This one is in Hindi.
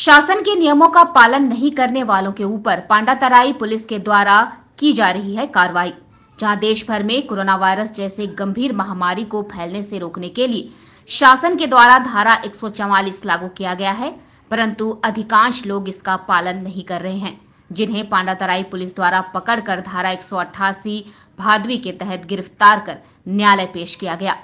शासन के नियमों का पालन नहीं करने वालों के ऊपर पांडातराई पुलिस के द्वारा की जा रही है कार्रवाई जहां देश भर में कोरोना वायरस जैसे गंभीर महामारी को फैलने से रोकने के लिए शासन के द्वारा धारा एक लागू किया गया है परंतु अधिकांश लोग इसका पालन नहीं कर रहे हैं जिन्हें पांडातराई पुलिस द्वारा पकड़कर धारा एक भादवी के तहत गिरफ्तार कर न्यायालय पेश किया गया